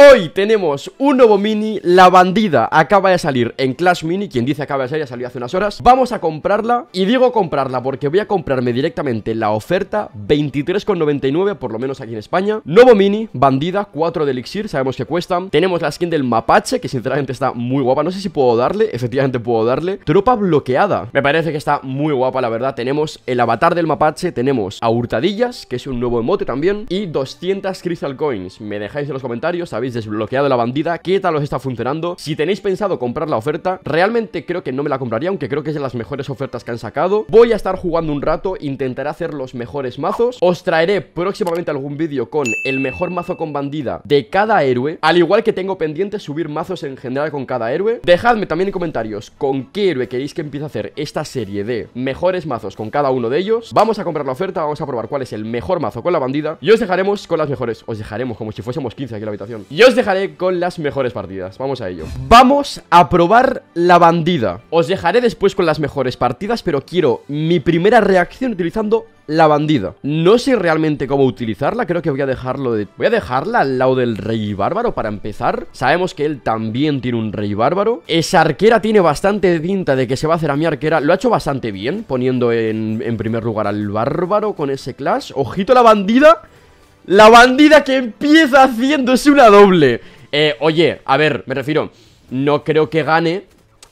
Hoy tenemos un nuevo mini, la bandida acaba de salir en Clash Mini, quien dice acaba de salir ya salió hace unas horas Vamos a comprarla, y digo comprarla porque voy a comprarme directamente la oferta 23,99 por lo menos aquí en España Nuevo mini, bandida, 4 de elixir, sabemos que cuestan Tenemos la skin del mapache, que sinceramente está muy guapa, no sé si puedo darle, efectivamente puedo darle Tropa bloqueada, me parece que está muy guapa la verdad Tenemos el avatar del mapache, tenemos a hurtadillas, que es un nuevo emote también Y 200 crystal coins, me dejáis en los comentarios, sabéis desbloqueado la bandida, qué tal os está funcionando. Si tenéis pensado comprar la oferta, realmente creo que no me la compraría, aunque creo que es de las mejores ofertas que han sacado. Voy a estar jugando un rato, intentaré hacer los mejores mazos. Os traeré próximamente algún vídeo con el mejor mazo con bandida de cada héroe, al igual que tengo pendiente subir mazos en general con cada héroe. Dejadme también en comentarios con qué héroe queréis que empiece a hacer esta serie de mejores mazos con cada uno de ellos. Vamos a comprar la oferta, vamos a probar cuál es el mejor mazo con la bandida y os dejaremos con las mejores. Os dejaremos como si fuésemos 15 aquí en la habitación. Y os dejaré con las mejores partidas, vamos a ello Vamos a probar la bandida Os dejaré después con las mejores partidas, pero quiero mi primera reacción utilizando la bandida No sé realmente cómo utilizarla, creo que voy a dejarlo de... Voy a dejarla al lado del rey bárbaro para empezar Sabemos que él también tiene un rey bárbaro Esa arquera tiene bastante tinta de que se va a hacer a mi arquera Lo ha hecho bastante bien, poniendo en, en primer lugar al bárbaro con ese clash Ojito la bandida la bandida que empieza haciéndose una doble. Eh, oye, a ver, me refiero. No creo que gane.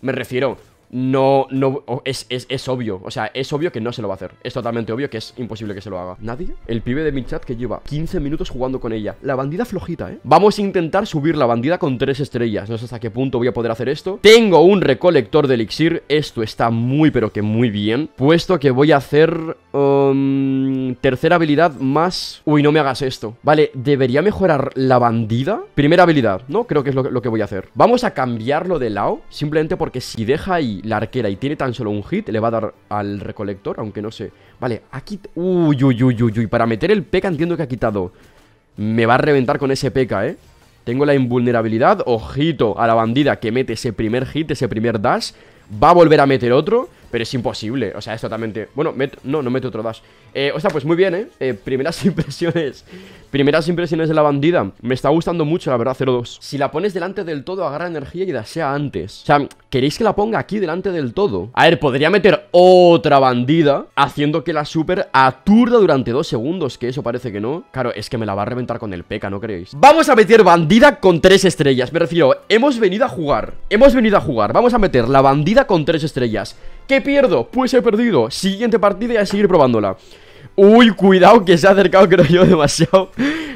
Me refiero no, no, es, obvio, o sea, es obvio que no se lo va a hacer Es totalmente obvio que es imposible que se lo haga ¿Nadie? El pibe de mi chat que lleva 15 minutos jugando con ella La bandida flojita, ¿eh? Vamos a intentar subir la bandida con 3 estrellas No sé hasta qué punto voy a poder hacer esto Tengo un recolector de elixir Esto está muy, pero que muy bien Puesto que voy a hacer... Um, tercera habilidad más... Uy, no me hagas esto Vale, ¿debería mejorar la bandida? Primera habilidad, ¿no? Creo que es lo, lo que voy a hacer Vamos a cambiarlo de lado Simplemente porque si deja ahí la arquera y tiene tan solo un hit, le va a dar al recolector, aunque no sé. Vale, aquí... Uy, uy, uy, uy, uy. Para meter el P.E.K.K.A. entiendo que ha quitado. Me va a reventar con ese P.K., ¿eh? Tengo la invulnerabilidad. Ojito a la bandida que mete ese primer hit, ese primer dash. Va a volver a meter otro. Pero es imposible, o sea, es totalmente... Bueno, no, no meto otro dash eh, O sea, pues muy bien, ¿eh? eh primeras impresiones Primeras impresiones de la bandida Me está gustando mucho, la verdad, 0-2 Si la pones delante del todo, agarra energía y sea antes O sea, ¿queréis que la ponga aquí delante del todo? A ver, podría meter otra bandida Haciendo que la super aturda durante dos segundos Que eso parece que no Claro, es que me la va a reventar con el peca, ¿no creéis? Vamos a meter bandida con tres estrellas Me refiero, hemos venido a jugar Hemos venido a jugar Vamos a meter la bandida con tres estrellas ¿Qué pierdo? Pues he perdido Siguiente partida y a seguir probándola Uy, cuidado que se ha acercado, creo yo, demasiado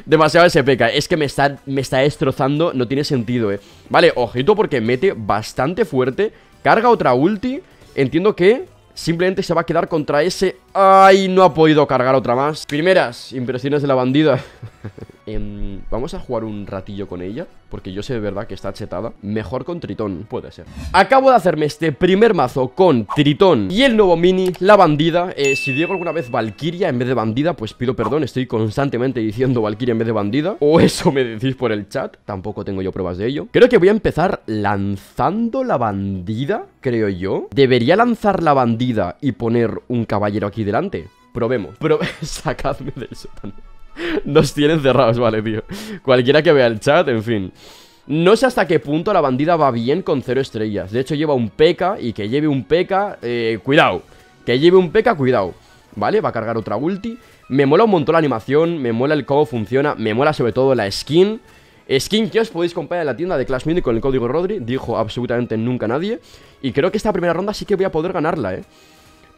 Demasiado ese peca Es que me está, me está destrozando, no tiene sentido, eh Vale, ojito porque mete bastante fuerte Carga otra ulti Entiendo que simplemente se va a quedar contra ese... ¡Ay! No ha podido cargar otra más Primeras impresiones de la bandida Em, vamos a jugar un ratillo con ella, porque yo sé de verdad que está chetada. Mejor con Tritón, puede ser. Acabo de hacerme este primer mazo con Tritón y el nuevo mini, la bandida. Eh, si digo alguna vez Valkyria en vez de bandida, pues pido perdón. Estoy constantemente diciendo Valkyria en vez de bandida. O eso me decís por el chat. Tampoco tengo yo pruebas de ello. Creo que voy a empezar lanzando la bandida, creo yo. Debería lanzar la bandida y poner un caballero aquí delante. Probemos. Sacadme del sótano. Nos tienen cerrados, vale, tío. Cualquiera que vea el chat, en fin. No sé hasta qué punto la bandida va bien con cero estrellas. De hecho, lleva un peca y que lleve un peca, eh, cuidado. Que lleve un peca, cuidado. ¿Vale? Va a cargar otra ulti. Me mola un montón la animación, me mola el cómo funciona, me mola sobre todo la skin. Skin que os podéis comprar en la tienda de Clash Mini con el código Rodri, dijo absolutamente nunca nadie. Y creo que esta primera ronda sí que voy a poder ganarla, ¿eh?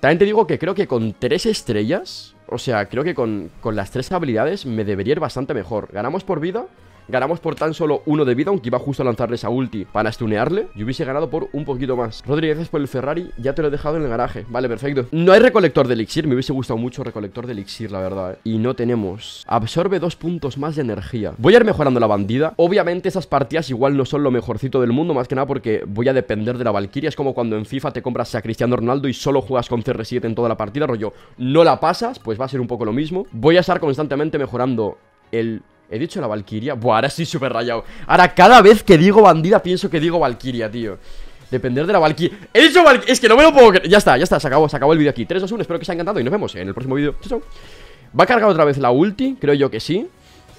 También te digo que creo que con tres estrellas o sea, creo que con, las tres habilidades me debería ir bastante mejor. Ganamos por vida Ganamos por tan solo uno de vida, aunque iba justo a lanzarle esa ulti para stunearle. Y hubiese ganado por un poquito más. Rodríguez por el Ferrari, ya te lo he dejado en el garaje. Vale, perfecto. No hay recolector de elixir, me hubiese gustado mucho recolector de elixir, la verdad. ¿eh? Y no tenemos. Absorbe dos puntos más de energía. Voy a ir mejorando la bandida. Obviamente esas partidas igual no son lo mejorcito del mundo, más que nada porque voy a depender de la Valkyria. Es como cuando en FIFA te compras a Cristiano Ronaldo y solo juegas con CR7 en toda la partida, rollo, no la pasas, pues va a ser un poco lo mismo. Voy a estar constantemente mejorando el He dicho la Valkyria. Buah, ahora estoy súper rayado. Ahora cada vez que digo bandida pienso que digo Valkyria, tío. Depender de la Valkyria. ¡He dicho Valkyria! Es que no me lo puedo creer. Ya está, ya está. Se acabó, se acabó el vídeo aquí. 3, 2, 1. Espero que os haya encantado y nos vemos en el próximo vídeo. Chao, chao. Va a cargar otra vez la ulti. Creo yo que sí.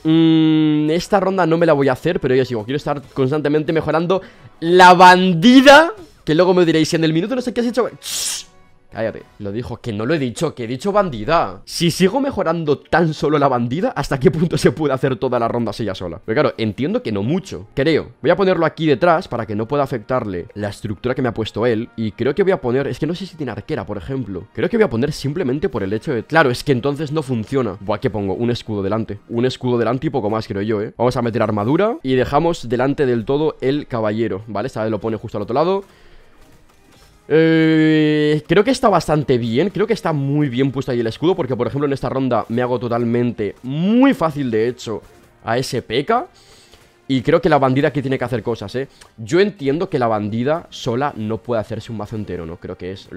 Mmm... esta ronda no me la voy a hacer, pero ya sigo. Quiero estar constantemente mejorando la bandida. Que luego me diréis, Si en el minuto no sé qué has hecho... Cállate. Lo dijo, que no lo he dicho, que he dicho bandida. Si sigo mejorando tan solo la bandida, ¿hasta qué punto se puede hacer toda la ronda silla sola? Pero claro, entiendo que no mucho, creo. Voy a ponerlo aquí detrás para que no pueda afectarle la estructura que me ha puesto él. Y creo que voy a poner, es que no sé si tiene arquera, por ejemplo. Creo que voy a poner simplemente por el hecho de, claro, es que entonces no funciona. Buah, que pongo? Un escudo delante. Un escudo delante y poco más, creo yo, ¿eh? Vamos a meter armadura y dejamos delante del todo el caballero, ¿vale? Esta lo pone justo al otro lado. Eh, creo que está bastante bien, creo que está muy bien puesto ahí el escudo Porque por ejemplo en esta ronda me hago totalmente, muy fácil de hecho, a ese P.K. Y creo que la bandida aquí tiene que hacer cosas, ¿eh? Yo entiendo que la bandida sola no puede hacerse un mazo entero, ¿no? Creo que es...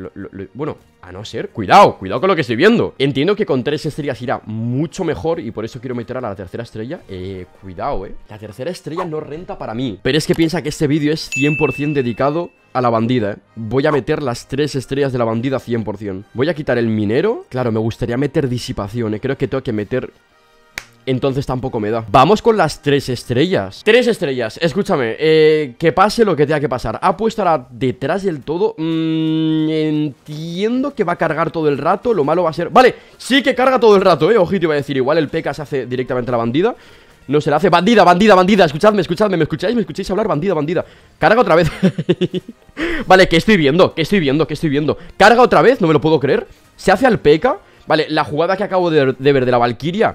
bueno, a no ser... ¡Cuidado! ¡Cuidado con lo que estoy viendo! Entiendo que con tres estrellas irá mucho mejor y por eso quiero meter a la tercera estrella. Eh, cuidado, ¿eh? La tercera estrella no renta para mí. Pero es que piensa que este vídeo es 100% dedicado a la bandida, ¿eh? Voy a meter las tres estrellas de la bandida 100%. Voy a quitar el minero. Claro, me gustaría meter disipación, ¿eh? Creo que tengo que meter entonces tampoco me da Vamos con las tres estrellas Tres estrellas, escúchame eh, Que pase lo que tenga que pasar Ha puesto ahora detrás del todo mm, Entiendo que va a cargar todo el rato Lo malo va a ser... Vale, sí que carga todo el rato, eh Ojito iba a decir, igual el P.K. se hace directamente a la bandida no se la hace. Bandida, bandida, bandida. Escuchadme, escuchadme. ¿Me escucháis? ¿Me escucháis hablar? Bandida, bandida. Carga otra vez. vale, que estoy viendo, que estoy viendo, que estoy viendo. Carga otra vez, no me lo puedo creer. Se hace al P.K. Vale, la jugada que acabo de, de ver de la Valkyria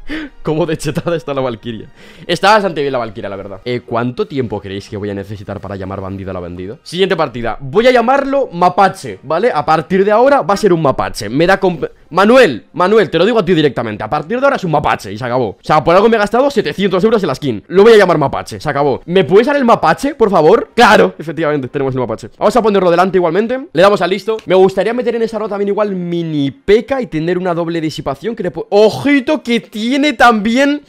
Cómo de chetada está la Valkyria Está bastante bien la Valkyria, la verdad eh, ¿Cuánto tiempo creéis que voy a necesitar para llamar bandido a la bandida? Siguiente partida Voy a llamarlo mapache, ¿vale? A partir de ahora va a ser un mapache Me da... Manuel, Manuel, te lo digo a ti directamente A partir de ahora es un mapache y se acabó O sea, por algo me he gastado 700 euros en la skin Lo voy a llamar mapache, se acabó ¿Me puedes dar el mapache, por favor? ¡Claro! Efectivamente, tenemos el mapache Vamos a ponerlo delante igualmente Le damos al listo Me gustaría meter en esa rota también igual mini peca Y tener una doble disipación que ¡Ojito que tiene! también...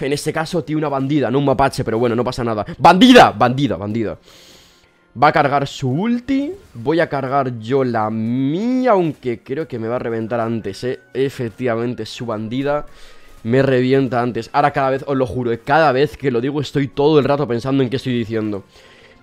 En este caso, tiene una bandida, no un mapache, pero bueno, no pasa nada ¡Bandida! Bandida, bandida Va a cargar su ulti Voy a cargar yo la mía Aunque creo que me va a reventar antes, eh Efectivamente, su bandida Me revienta antes Ahora cada vez, os lo juro, eh, cada vez que lo digo Estoy todo el rato pensando en qué estoy diciendo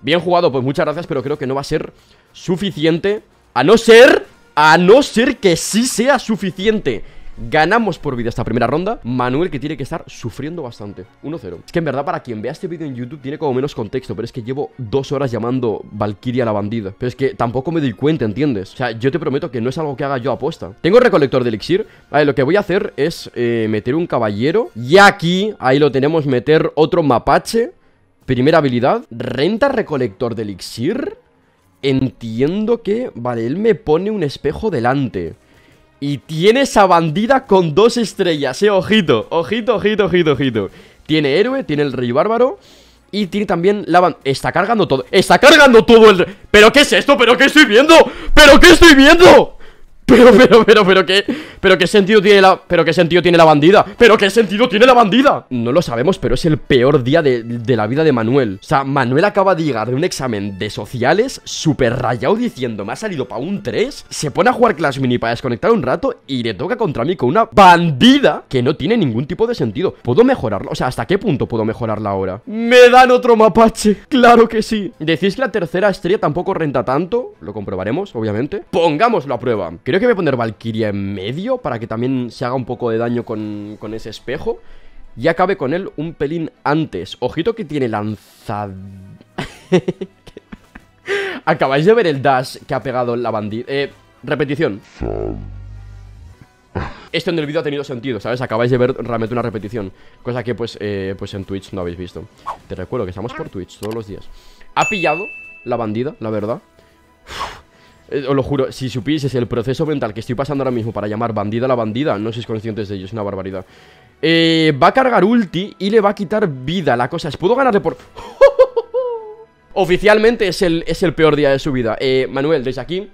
Bien jugado, pues muchas gracias Pero creo que no va a ser suficiente A no ser, a no ser que sí sea suficiente Ganamos por vida esta primera ronda. Manuel que tiene que estar sufriendo bastante. 1-0. Es que en verdad para quien vea este vídeo en YouTube tiene como menos contexto, pero es que llevo dos horas llamando Valkyria la bandida. Pero es que tampoco me doy cuenta, ¿entiendes? O sea, yo te prometo que no es algo que haga yo apuesta. Tengo recolector de elixir. Vale, lo que voy a hacer es eh, meter un caballero. Y aquí, ahí lo tenemos, meter otro mapache. Primera habilidad. Renta recolector de elixir. Entiendo que... Vale, él me pone un espejo delante. Y tiene esa bandida con dos estrellas, eh, ojito, ojito, ojito, ojito, ojito Tiene héroe, tiene el rey bárbaro Y tiene también la bandida, está cargando todo, está cargando todo el... ¿Pero qué es esto? ¿Pero qué estoy viendo? ¿Pero qué estoy viendo? Pero, pero, pero, pero qué Pero qué sentido tiene la... Pero qué sentido tiene la bandida Pero qué sentido tiene la bandida No lo sabemos, pero es el peor día de, la vida de Manuel O sea, Manuel acaba de llegar de un examen de sociales Súper rayado diciendo Me ha salido para un 3 Se pone a jugar Clash Mini para desconectar un rato Y le toca contra mí con una bandida Que no tiene ningún tipo de sentido ¿Puedo mejorarlo? O sea, ¿hasta qué punto puedo mejorarla ahora? ¡Me dan otro mapache! ¡Claro que sí! ¿Decís que la tercera estrella tampoco renta tanto? Lo comprobaremos, obviamente Pongámoslo a prueba Creo que voy a poner Valkyria en medio para que también se haga un poco de daño con, ese espejo. Y acabe con él un pelín antes. Ojito que tiene lanzad... Acabáis de ver el dash que ha pegado la bandida. Eh, repetición. Esto en el vídeo ha tenido sentido, ¿sabes? Acabáis de ver realmente una repetición. Cosa que pues, eh, pues en Twitch no habéis visto. Te recuerdo que estamos por Twitch todos los días. Ha pillado la bandida, la verdad. Eh, os lo juro, si supieses el proceso mental que estoy pasando ahora mismo para llamar bandida a la bandida, no sois conscientes de ello, es una barbaridad. Eh, va a cargar ulti y le va a quitar vida. La cosa es, puedo ganarle por... Oficialmente es el, es el peor día de su vida. Eh, Manuel, desde aquí,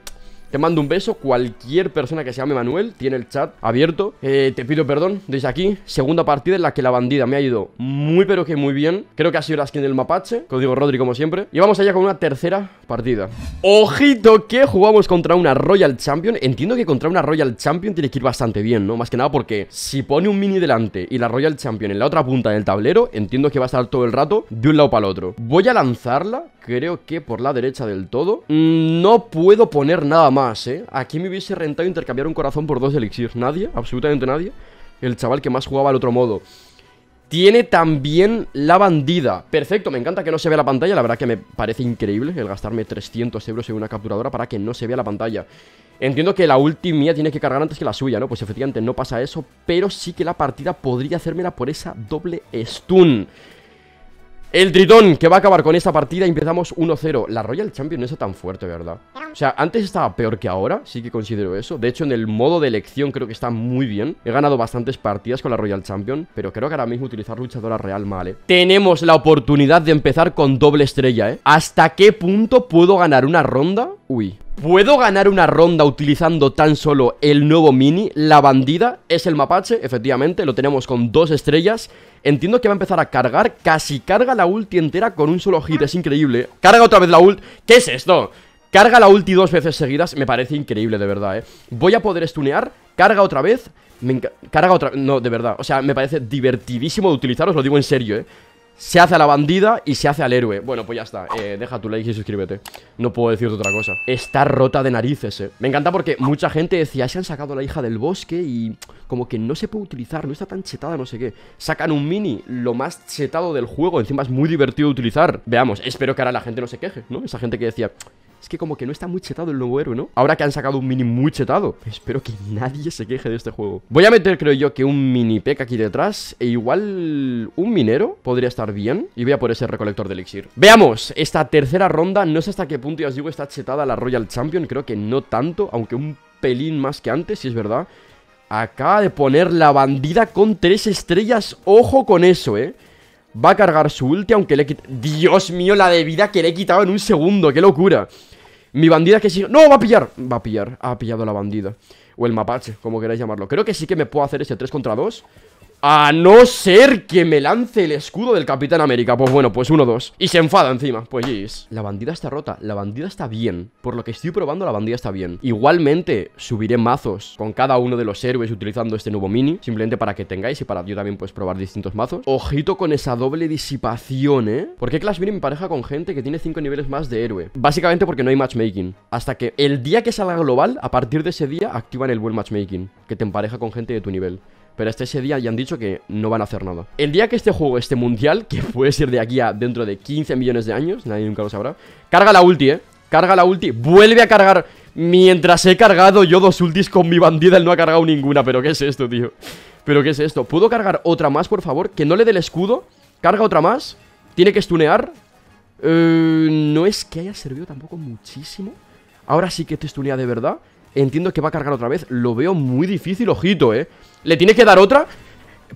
te mando un beso. Cualquier persona que se llame Manuel tiene el chat abierto. Eh, te pido perdón desde aquí. Segunda partida en la que la bandida me ha ido muy pero que muy bien. Creo que ha sido la skin del mapache. Código Rodri como siempre. Y vamos allá con una tercera partida. Ojito que jugamos contra una Royal Champion. Entiendo que contra una Royal Champion tiene que ir bastante bien, ¿no? Más que nada porque si pone un mini delante y la Royal Champion en la otra punta del tablero, entiendo que va a estar todo el rato de un lado para el otro. Voy a lanzarla, creo que por la derecha del todo. Mm, no puedo poner nada más. ¿eh? Aquí me hubiese rentado intercambiar un corazón por dos elixirs elixir. Nadie, absolutamente nadie. El chaval que más jugaba al otro modo. Tiene también la bandida. Perfecto, me encanta que no se vea la pantalla. La verdad que me parece increíble el gastarme 300 euros en una capturadora para que no se vea la pantalla. Entiendo que la última mía tiene que cargar antes que la suya, ¿no? Pues efectivamente no pasa eso, pero sí que la partida podría hacérmela por esa doble stun. El Tritón, que va a acabar con esta partida Empezamos 1-0 La Royal Champion no está tan fuerte, ¿verdad? O sea, antes estaba peor que ahora Sí que considero eso De hecho, en el modo de elección creo que está muy bien He ganado bastantes partidas con la Royal Champion Pero creo que ahora mismo utilizar luchadora real mal, Tenemos la oportunidad de empezar con doble estrella, ¿eh? ¿Hasta qué punto puedo ganar una ronda? Uy ¿Puedo ganar una ronda utilizando tan solo el nuevo mini? La bandida es el mapache, efectivamente, lo tenemos con dos estrellas Entiendo que va a empezar a cargar, casi carga la ulti entera con un solo hit, es increíble Carga otra vez la ult, ¿qué es esto? Carga la ulti dos veces seguidas, me parece increíble, de verdad, eh Voy a poder stunear, carga otra vez me Carga otra... No, de verdad, o sea, me parece divertidísimo de utilizar, os lo digo en serio, eh se hace a la bandida y se hace al héroe Bueno, pues ya está, eh, deja tu like y suscríbete No puedo decirte otra cosa Está rota de narices, eh Me encanta porque mucha gente decía Se han sacado la hija del bosque y como que no se puede utilizar No está tan chetada, no sé qué Sacan un mini, lo más chetado del juego Encima es muy divertido de utilizar Veamos, espero que ahora la gente no se queje, ¿no? Esa gente que decía es que como que no está muy chetado el nuevo héroe, ¿no? Ahora que han sacado un mini muy chetado Espero que nadie se queje de este juego Voy a meter, creo yo, que un mini peck aquí detrás E igual un minero podría estar bien Y voy a por ese recolector de elixir Veamos, esta tercera ronda No sé hasta qué punto, ya os digo, está chetada la Royal Champion Creo que no tanto, aunque un pelín más que antes, si es verdad Acaba de poner la bandida con tres estrellas Ojo con eso, ¿eh? Va a cargar su ulti aunque le he quitado... ¡Dios mío, la debida que le he quitado en un segundo! ¡Qué locura! Mi bandida que sigue... ¡No, va a pillar! Va a pillar, ha pillado la bandida O el mapache, como queráis llamarlo Creo que sí que me puedo hacer ese 3 contra 2 a no ser que me lance el escudo del Capitán América Pues bueno, pues uno, dos Y se enfada encima, pues La bandida está rota, la bandida está bien Por lo que estoy probando, la bandida está bien Igualmente, subiré mazos con cada uno de los héroes Utilizando este nuevo mini Simplemente para que tengáis y para yo también pues probar distintos mazos Ojito con esa doble disipación, ¿eh? Porque Clash Mini me pareja con gente que tiene cinco niveles más de héroe Básicamente porque no hay matchmaking Hasta que el día que salga global, a partir de ese día Activan el buen matchmaking Que te empareja con gente de tu nivel pero hasta ese día ya han dicho que no van a hacer nada. El día que este juego, este mundial, que puede ser de aquí a dentro de 15 millones de años, nadie nunca lo sabrá, carga la ulti, ¿eh? Carga la ulti, vuelve a cargar Mientras he cargado yo dos ultis con mi bandida Él no ha cargado ninguna, pero ¿qué es esto, tío? ¿Pero qué es esto? ¿Puedo cargar otra más, por favor? Que no le dé el escudo Carga otra más Tiene que stunear eh, No es que haya servido tampoco muchísimo Ahora sí que te stunea de verdad Entiendo que va a cargar otra vez Lo veo muy difícil, ojito, eh Le tiene que dar otra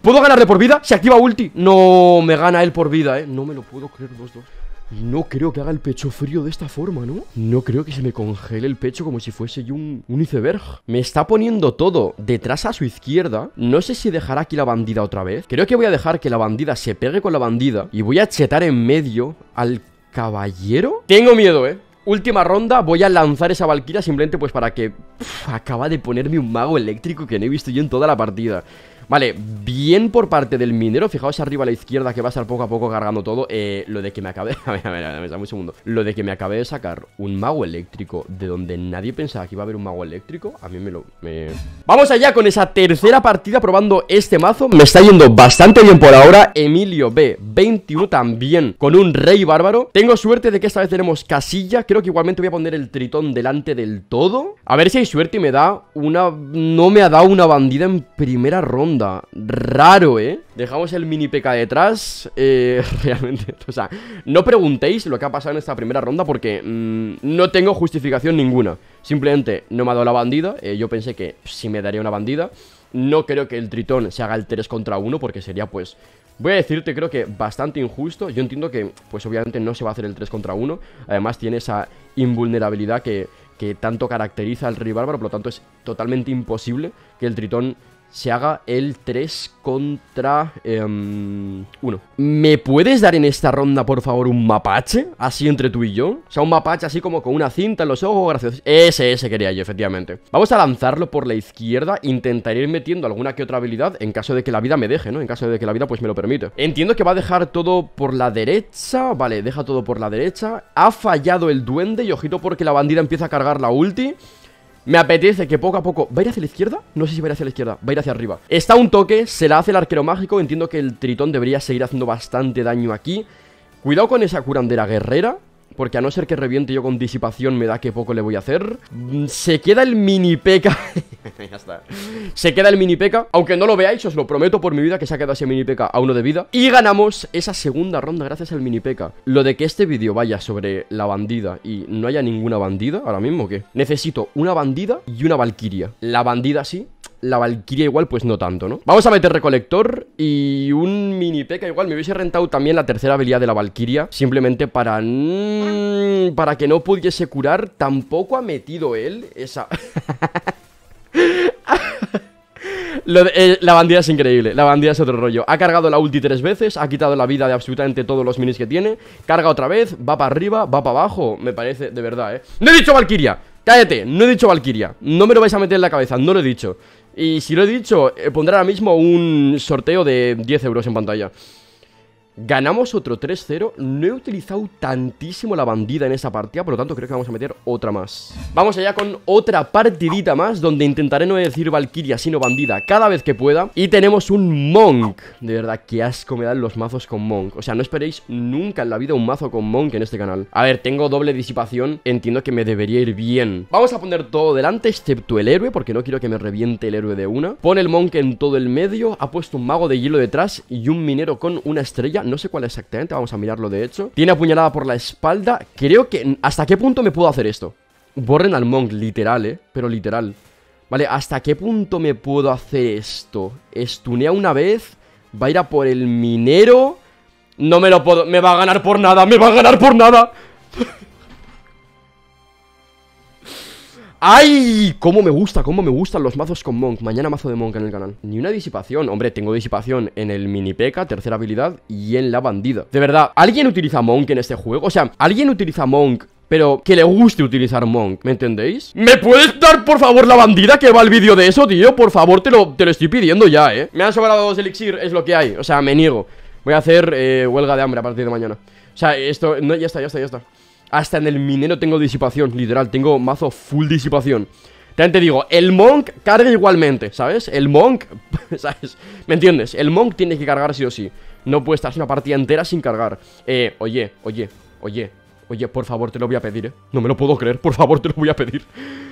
¿Puedo ganarle por vida? Se activa ulti No, me gana él por vida, eh No me lo puedo creer, 2-2 no creo que haga el pecho frío de esta forma, ¿no? No creo que se me congele el pecho como si fuese yo un, un, iceberg. Me está poniendo todo detrás a su izquierda. No sé si dejará aquí la bandida otra vez. Creo que voy a dejar que la bandida se pegue con la bandida. Y voy a chetar en medio al caballero. Tengo miedo, ¿eh? Última ronda, voy a lanzar esa Valkyria simplemente pues para que... acaba de ponerme un mago eléctrico que no he visto yo en toda la partida Vale, bien por parte del minero Fijaos arriba a la izquierda que va a estar poco a poco cargando todo eh, Lo de que me acabé... A ver, a ver, a ver, un segundo Lo de que me acabé de sacar un mago eléctrico De donde nadie pensaba que iba a haber un mago eléctrico A mí me lo... Vamos allá con esa tercera partida probando este mazo Me está yendo bastante bien por ahora Emilio B, 21 también Con un rey bárbaro Tengo suerte de que esta vez tenemos casilla Creo que igualmente voy a poner el tritón delante del todo A ver si hay suerte y me da una... No me ha dado una bandida en primera ronda Raro, ¿eh? Dejamos el mini PK detrás. Eh, realmente, o sea, no preguntéis lo que ha pasado en esta primera ronda porque mm, no tengo justificación ninguna. Simplemente no me ha dado la bandida. Eh, yo pensé que sí me daría una bandida. No creo que el Tritón se haga el 3 contra 1 porque sería pues... Voy a decirte, creo que bastante injusto. Yo entiendo que, pues obviamente no se va a hacer el 3 contra 1. Además tiene esa invulnerabilidad que, que tanto caracteriza al rival bárbaro, por lo tanto es totalmente imposible que el Tritón se haga el 3 contra 1. Em, ¿Me puedes dar en esta ronda, por favor, un mapache? Así entre tú y yo. O sea, un mapache así como con una cinta en los ojos, gracias Ese, ese quería yo, efectivamente. Vamos a lanzarlo por la izquierda. Intentaré ir metiendo alguna que otra habilidad en caso de que la vida me deje, ¿no? En caso de que la vida pues me lo permite. Entiendo que va a dejar todo por la derecha. Vale, deja todo por la derecha. Ha fallado el duende y ojito porque la bandida empieza a cargar la ulti. Me apetece que poco a poco... ¿Va a ir hacia la izquierda? No sé si va a ir hacia la izquierda, va a ir hacia arriba Está un toque, se la hace el arquero mágico Entiendo que el tritón debería seguir haciendo bastante daño aquí Cuidado con esa curandera guerrera porque a no ser que reviente yo con disipación Me da que poco le voy a hacer mm, Se queda el mini peca Ya está Se queda el mini peca Aunque no lo veáis, os lo prometo por mi vida Que se ha quedado ese mini peca a uno de vida Y ganamos esa segunda ronda gracias al mini peca Lo de que este vídeo vaya sobre la bandida Y no haya ninguna bandida ahora mismo que Necesito una bandida y una valquiria La bandida sí la Valkyria igual, pues no tanto, ¿no? Vamos a meter recolector y un mini peca igual. Me hubiese rentado también la tercera habilidad de la Valkyria. Simplemente para... Para que no pudiese curar. Tampoco ha metido él esa... Eh, la bandida es increíble, la bandida es otro rollo Ha cargado la ulti tres veces, ha quitado la vida de absolutamente todos los minis que tiene Carga otra vez, va para arriba, va para abajo Me parece, de verdad, eh ¡No he dicho Valkyria! ¡Cállate! No he dicho Valkyria No me lo vais a meter en la cabeza, no lo he dicho y si lo he dicho, eh, pondré ahora mismo un sorteo de 10 euros en pantalla. Ganamos otro 3-0 No he utilizado tantísimo la bandida en esa partida Por lo tanto creo que vamos a meter otra más Vamos allá con otra partidita más Donde intentaré no decir Valkyria sino bandida Cada vez que pueda Y tenemos un Monk De verdad, qué asco me dan los mazos con Monk O sea, no esperéis nunca en la vida un mazo con Monk en este canal A ver, tengo doble disipación Entiendo que me debería ir bien Vamos a poner todo delante excepto el héroe Porque no quiero que me reviente el héroe de una Pone el Monk en todo el medio Ha puesto un mago de hielo detrás Y un minero con una estrella no sé cuál exactamente, vamos a mirarlo de hecho Tiene apuñalada por la espalda, creo que... ¿Hasta qué punto me puedo hacer esto? Borren al Monk, literal, eh, pero literal Vale, ¿hasta qué punto me puedo hacer esto? Estunea una vez, va a ir a por el minero No me lo puedo... Me va a ganar por nada, me va a ganar por nada ¡Ay! Cómo me gusta, cómo me gustan los mazos con Monk Mañana mazo de Monk en el canal Ni una disipación Hombre, tengo disipación en el mini Peca, tercera habilidad Y en la bandida De verdad, ¿alguien utiliza Monk en este juego? O sea, ¿alguien utiliza Monk pero que le guste utilizar Monk, ¿me entendéis? ¿Me puedes dar, por favor, la bandida que va al vídeo de eso, tío? Por favor, te lo, te lo estoy pidiendo ya, ¿eh? Me han sobrado dos elixir, es lo que hay, o sea, me niego Voy a hacer eh, huelga de hambre a partir de mañana O sea, esto, no, ya está, ya está, ya está hasta en el minero tengo disipación, literal, tengo mazo full disipación te digo, el Monk carga igualmente, ¿sabes? El Monk, ¿sabes? ¿Me entiendes? El Monk tiene que cargar sí o sí No puede estar una partida entera sin cargar Eh, oye, oye, oye, oye, por favor, te lo voy a pedir, ¿eh? No me lo puedo creer, por favor, te lo voy a pedir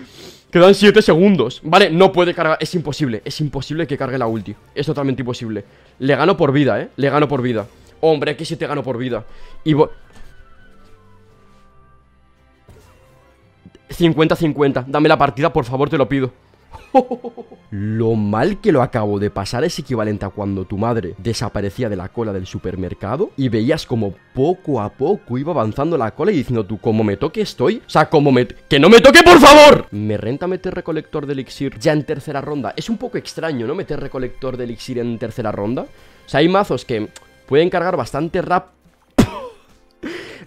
Quedan 7 segundos Vale, no puede cargar, es imposible Es imposible que cargue la ulti, es totalmente imposible Le gano por vida, eh, le gano por vida Hombre, aquí si te gano por vida Y 50-50, dame la partida, por favor, te lo pido. lo mal que lo acabo de pasar es equivalente a cuando tu madre desaparecía de la cola del supermercado y veías como poco a poco iba avanzando la cola y diciendo tú, como me toque estoy, o sea, como me... ¡Que no me toque, por favor! Me renta meter recolector de elixir ya en tercera ronda. Es un poco extraño, ¿no? Meter recolector de elixir en tercera ronda. O sea, hay mazos que pueden cargar bastante rap...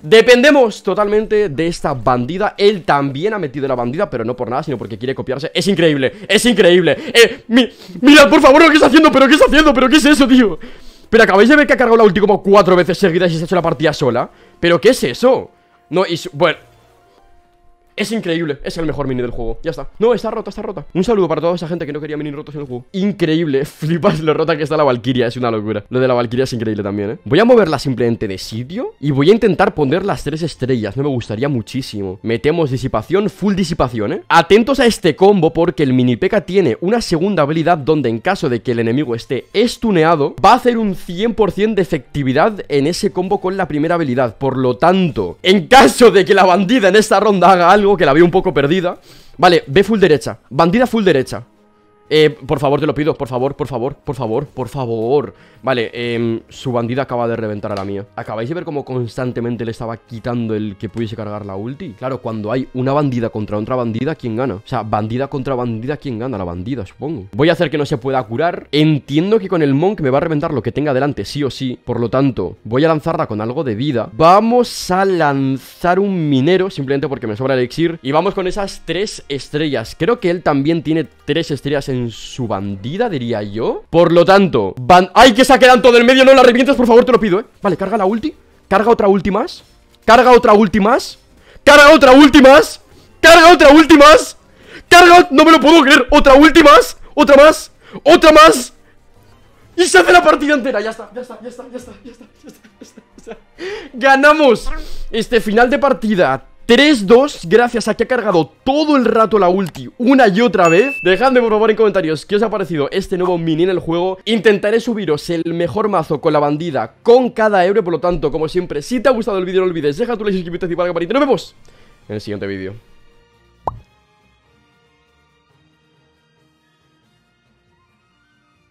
Dependemos totalmente de esta bandida Él también ha metido la bandida, pero no por nada, sino porque quiere copiarse Es increíble, es increíble eh, Mira, por favor, lo que está haciendo, pero qué está haciendo, pero qué es eso, tío Pero acabáis de ver que ha cargado la ulti como cuatro veces seguidas y se ha hecho la partida sola ¿Pero qué es eso? No, y... Bueno... Es increíble, es el mejor mini del juego Ya está, no, está rota, está rota Un saludo para toda esa gente que no quería mini rotos en el juego Increíble, flipas lo rota que está la Valkyria Es una locura, lo de la Valkyria es increíble también, ¿eh? Voy a moverla simplemente de sitio Y voy a intentar poner las tres estrellas No me gustaría muchísimo Metemos disipación, full disipación, ¿eh? Atentos a este combo porque el mini peca tiene Una segunda habilidad donde en caso de que el enemigo esté estuneado Va a hacer un 100% de efectividad en ese combo con la primera habilidad Por lo tanto, en caso de que la bandida en esta ronda haga algo que la veo un poco perdida Vale, ve full derecha, bandida full derecha eh, por favor, te lo pido, por favor, por favor, por favor, por favor Vale, em, su bandida acaba de reventar a la mía ¿Acabáis de ver cómo constantemente le estaba quitando el que pudiese cargar la ulti? Claro, cuando hay una bandida contra otra bandida, ¿quién gana? O sea, bandida contra bandida, ¿quién gana? La bandida, supongo Voy a hacer que no se pueda curar Entiendo que con el Monk me va a reventar lo que tenga delante, sí o sí Por lo tanto, voy a lanzarla con algo de vida Vamos a lanzar un minero, simplemente porque me sobra el elixir Y vamos con esas tres estrellas Creo que él también tiene tres estrellas en su bandida, diría yo Por lo tanto, van ¡Ay, que quedado todo el medio! No la revientas, por favor, te lo pido, eh Vale, carga la ulti Carga otra ulti más Carga otra ulti más Carga otra ulti más Carga otra ulti más Carga... No me lo puedo creer Otra ulti más Otra más Otra más Y se hace la partida entera ya está, ya está, ya está, ya está, ya está. Ganamos Este final de partida 3-2 gracias a que ha cargado todo el rato la ulti una y otra vez Dejadme por favor en comentarios qué os ha parecido este nuevo mini en el juego Intentaré subiros el mejor mazo con la bandida con cada euro Por lo tanto, como siempre, si te ha gustado el vídeo no olvides dejar tu like, suscribirte y activar la campanita Nos vemos en el siguiente vídeo